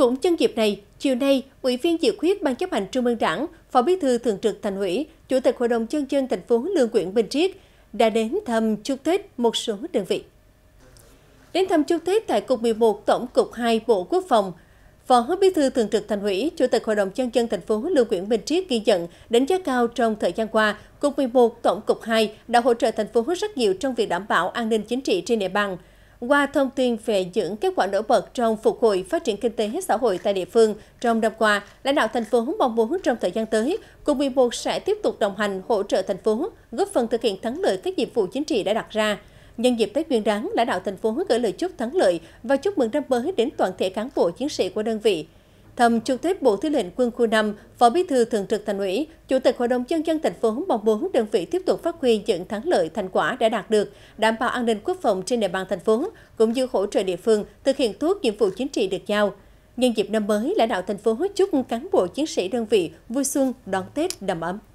Cũng nhân dịp này, chiều nay, Ủy viên Dự khuyết Ban chấp hành Trung ương Đảng, Phó Bí thư Thường trực Thành ủy, Chủ tịch Hội đồng Nhân dân thành phố Lương Quyện Bình Triết đã đến thăm chúc Tết một số đơn vị. Đến thăm chúc Tết tại Cục 11 Tổng cục 2 Bộ Quốc phòng, Phó Bí thư Thường trực Thành ủy, Chủ tịch Hội đồng nhân dân thành phố Lưu Quyển Bình Triết ghi nhận đánh giá cao trong thời gian qua, Cục 11 Tổng cục 2 đã hỗ trợ thành phố rất nhiều trong việc đảm bảo an ninh chính trị trên địa bàn – qua thông tin về những kết quả nổi bật trong phục hồi phát triển kinh tế xã hội tại địa phương trong năm qua, lãnh đạo thành phố mong muốn trong thời gian tới, cục 11 sẽ tiếp tục đồng hành hỗ trợ thành phố, góp phần thực hiện thắng lợi các nhiệm vụ chính trị đã đặt ra. Nhân dịp Tết Nguyên đán, lãnh đạo thành phố gửi lời chúc thắng lợi và chúc mừng năm mới đến toàn thể cán bộ chiến sĩ của đơn vị thăm trực tiếp Bộ Tư lệnh Quân khu 5, Phó Bí thư Thường trực Thành ủy, Chủ tịch Hội đồng nhân dân thành phố mong muốn đơn vị tiếp tục phát huy những thắng lợi thành quả đã đạt được, đảm bảo an ninh quốc phòng trên địa bàn thành phố cũng như hỗ trợ địa phương thực hiện tốt nhiệm vụ chính trị được giao. Nhân dịp năm mới, lãnh đạo thành phố chúc cán bộ chiến sĩ đơn vị vui xuân đón Tết đầm ấm.